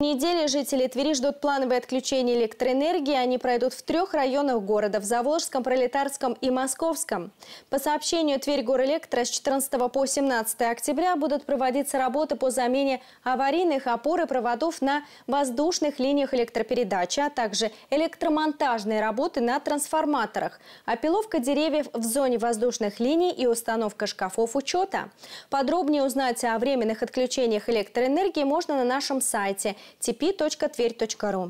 неделе жители Твери ждут плановые отключения электроэнергии. Они пройдут в трех районах города – в Заволжском, Пролетарском и Московском. По сообщению Тверь Горэлектро с 14 по 17 октября будут проводиться работы по замене аварийных опор и проводов на воздушных линиях электропередачи, а также электромонтажные работы на трансформаторах, опиловка деревьев в зоне воздушных линий и установка шкафов учета. Подробнее узнать о временных отключениях электроэнергии можно на нашем сайте – tepi.tverь.ru.